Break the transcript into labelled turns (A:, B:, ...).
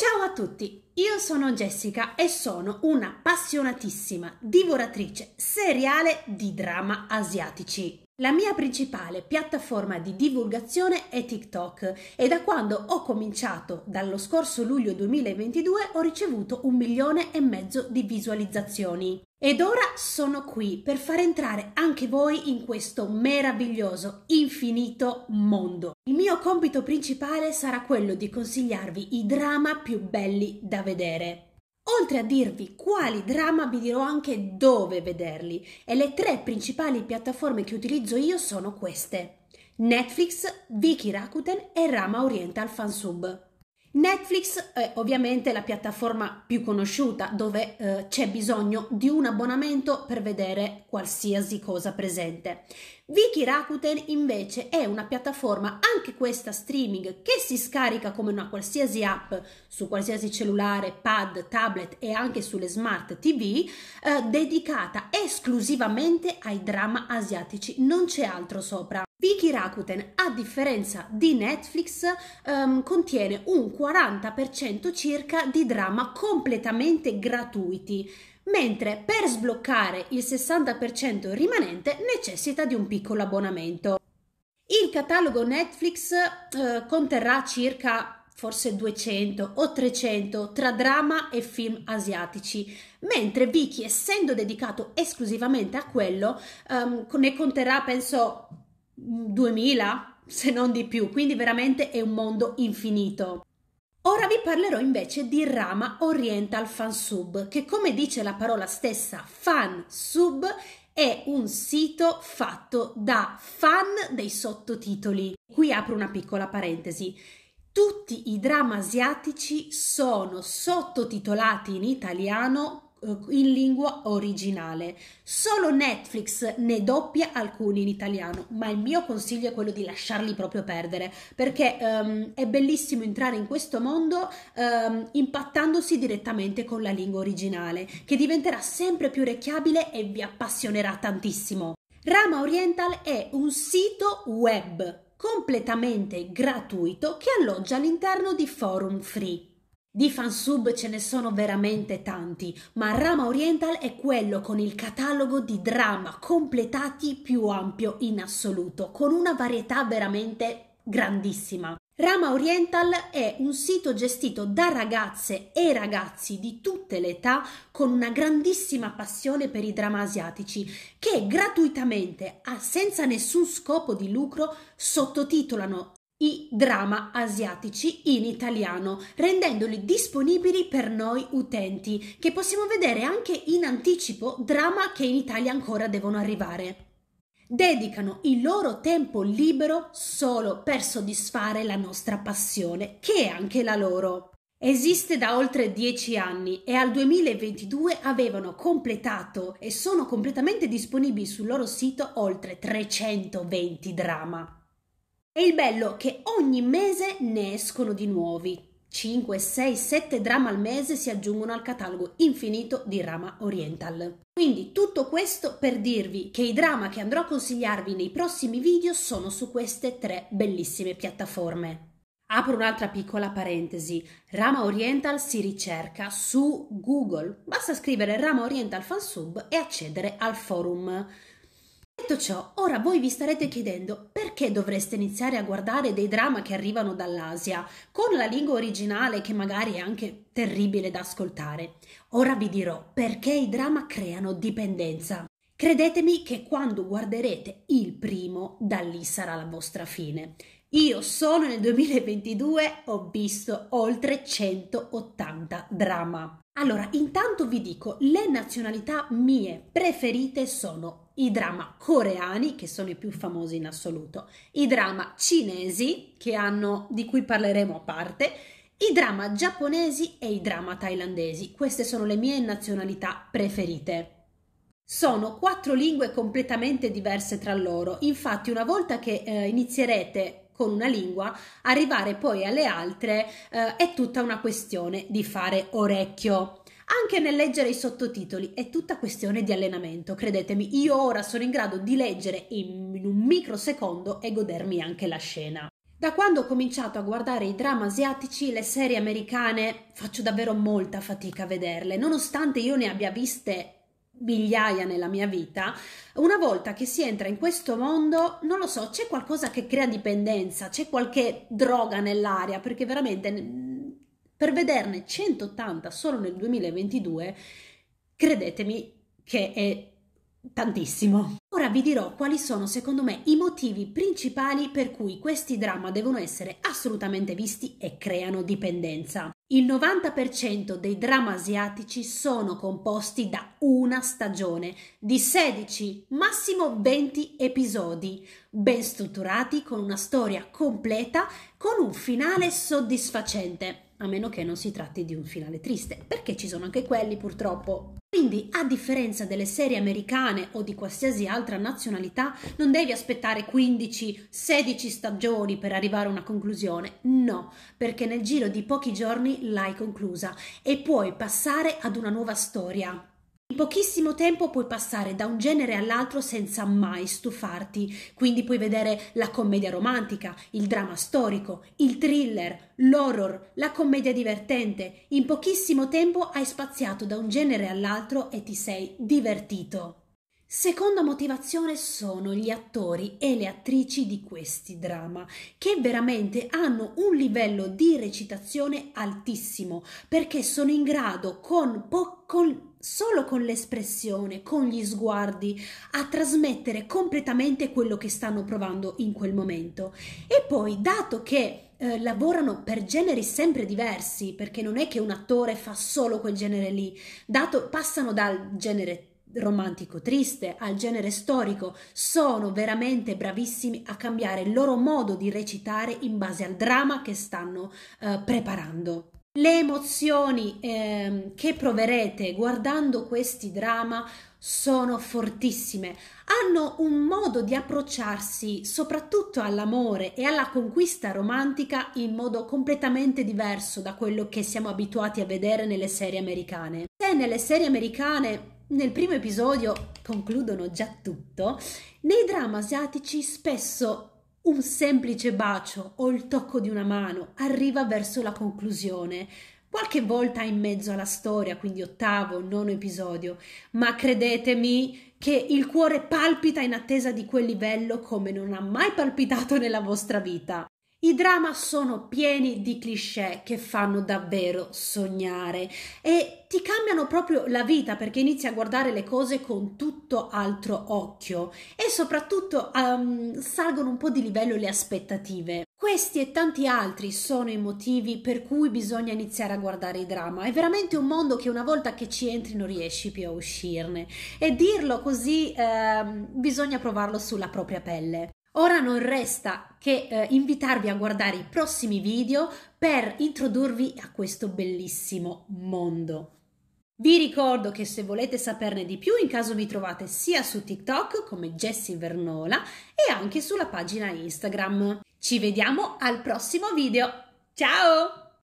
A: Ciao a tutti, io sono Jessica e sono una appassionatissima divoratrice seriale di drama asiatici. La mia principale piattaforma di divulgazione è TikTok e da quando ho cominciato, dallo scorso luglio 2022, ho ricevuto un milione e mezzo di visualizzazioni. Ed ora sono qui per far entrare anche voi in questo meraviglioso, infinito mondo. Il mio compito principale sarà quello di consigliarvi i drama più belli da vedere. Oltre a dirvi quali drama, vi dirò anche dove vederli e le tre principali piattaforme che utilizzo io sono queste: Netflix, Viki Rakuten e Rama Oriental Fansub. Netflix è ovviamente la piattaforma più conosciuta dove eh, c'è bisogno di un abbonamento per vedere qualsiasi cosa presente. Viki Rakuten invece è una piattaforma, anche questa streaming, che si scarica come una qualsiasi app su qualsiasi cellulare, pad, tablet e anche sulle smart TV, eh, dedicata esclusivamente ai drama asiatici, non c'è altro sopra. Viki Rakuten, a differenza di Netflix, um, contiene un 40% circa di drama completamente gratuiti, mentre per sbloccare il 60% rimanente necessita di un piccolo abbonamento. Il catalogo Netflix eh, conterrà circa forse 200 o 300 tra drama e film asiatici, mentre Viki, essendo dedicato esclusivamente a quello, um, ne conterrà penso 2000 se non di più, quindi veramente è un mondo infinito. Ora vi parlerò invece di Rama Oriental Fan Sub, che come dice la parola stessa Fan Sub è un sito fatto da fan dei sottotitoli. Qui apro una piccola parentesi. Tutti i drammi asiatici sono sottotitolati in italiano eh, in lingua originale. Solo Netflix ne doppia alcuni in italiano, ma il mio consiglio è quello di lasciarli proprio perdere, perché um, è bellissimo entrare in questo mondo um, impattandosi direttamente con la lingua originale, che diventerà sempre più orecchiabile e vi appassionerà tantissimo. Rama Oriental è un sito web completamente gratuito che alloggia all'interno di forum free. Di fansub ce ne sono veramente tanti, ma Rama Oriental è quello con il catalogo di drama completati più ampio in assoluto, con una varietà veramente grandissima. Rama Oriental è un sito gestito da ragazze e ragazzi di tutte le età con una grandissima passione per i drama asiatici che gratuitamente, senza nessun scopo di lucro, sottotitolano i drama asiatici in italiano, rendendoli disponibili per noi utenti, che possiamo vedere anche in anticipo drama che in Italia ancora devono arrivare. Dedicano il loro tempo libero solo per soddisfare la nostra passione, che è anche la loro. Esiste da oltre dieci anni e al 2022 avevano completato e sono completamente disponibili sul loro sito oltre 320 drama. E il bello è che ogni mese ne escono di nuovi. 5, 6, 7 drama al mese si aggiungono al catalogo infinito di Rama Oriental. Quindi tutto questo per dirvi che i drama che andrò a consigliarvi nei prossimi video sono su queste tre bellissime piattaforme. Apro un'altra piccola parentesi. Rama Oriental si ricerca su Google. Basta scrivere Rama Oriental Fansub e accedere al forum. Detto ciò, ora voi vi starete chiedendo perché dovreste iniziare a guardare dei drama che arrivano dall'Asia, con la lingua originale che magari è anche terribile da ascoltare. Ora vi dirò perché i drama creano dipendenza. Credetemi che quando guarderete il primo, da lì sarà la vostra fine. Io solo nel 2022, ho visto oltre 180 drama. Allora, intanto vi dico, le nazionalità mie preferite sono i drama coreani, che sono i più famosi in assoluto, i drama cinesi, hanno, di cui parleremo a parte, i drama giapponesi e i drama thailandesi. Queste sono le mie nazionalità preferite. Sono quattro lingue completamente diverse tra loro, infatti una volta che eh, inizierete con una lingua, arrivare poi alle altre eh, è tutta una questione di fare orecchio. Anche nel leggere i sottotitoli è tutta questione di allenamento, credetemi, io ora sono in grado di leggere in un microsecondo e godermi anche la scena. Da quando ho cominciato a guardare i drammi asiatici, le serie americane faccio davvero molta fatica a vederle, nonostante io ne abbia viste migliaia nella mia vita, una volta che si entra in questo mondo, non lo so, c'è qualcosa che crea dipendenza, c'è qualche droga nell'aria, perché veramente per vederne 180 solo nel 2022, credetemi che è tantissimo. Ora vi dirò quali sono secondo me i motivi principali per cui questi drama devono essere assolutamente visti e creano dipendenza. Il 90% dei drama asiatici sono composti da una stagione di 16, massimo 20 episodi, ben strutturati con una storia completa con un finale soddisfacente a meno che non si tratti di un finale triste, perché ci sono anche quelli purtroppo. Quindi, a differenza delle serie americane o di qualsiasi altra nazionalità, non devi aspettare 15-16 stagioni per arrivare a una conclusione. No, perché nel giro di pochi giorni l'hai conclusa e puoi passare ad una nuova storia. In pochissimo tempo puoi passare da un genere all'altro senza mai stufarti, quindi puoi vedere la commedia romantica, il dramma storico, il thriller, l'horror, la commedia divertente. In pochissimo tempo hai spaziato da un genere all'altro e ti sei divertito. Seconda motivazione sono gli attori e le attrici di questi drama, che veramente hanno un livello di recitazione altissimo, perché sono in grado con, po- con solo con l'espressione, con gli sguardi, a trasmettere completamente quello che stanno provando in quel momento. E poi, dato che eh, lavorano per generi sempre diversi, perché non è che un attore fa solo quel genere lì, dato, passano dal genere romantico triste al genere storico, sono veramente bravissimi a cambiare il loro modo di recitare in base al dramma che stanno eh, preparando. Le emozioni eh, che proverete guardando questi drama sono fortissime, hanno un modo di approcciarsi soprattutto all'amore e alla conquista romantica in modo completamente diverso da quello che siamo abituati a vedere nelle serie americane. Se nelle serie americane nel primo episodio concludono già tutto, nei dramma asiatici spesso un semplice bacio o il tocco di una mano arriva verso la conclusione, qualche volta in mezzo alla storia, quindi ottavo, nono episodio, ma credetemi che il cuore palpita in attesa di quel livello come non ha mai palpitato nella vostra vita. I drama sono pieni di cliché che fanno davvero sognare e ti cambiano proprio la vita perché inizi a guardare le cose con tutto altro occhio e soprattutto um, salgono un po' di livello le aspettative. Questi e tanti altri sono i motivi per cui bisogna iniziare a guardare i drama. È veramente un mondo che una volta che ci entri non riesci più a uscirne. E dirlo così eh, bisogna provarlo sulla propria pelle. Ora non resta che eh, invitarvi a guardare i prossimi video per introdurvi a questo bellissimo mondo. Vi ricordo che se volete saperne di più, in caso mi trovate sia su TikTok come Jessie Vernola e anche sulla pagina Instagram. Ci vediamo al prossimo video. Ciao!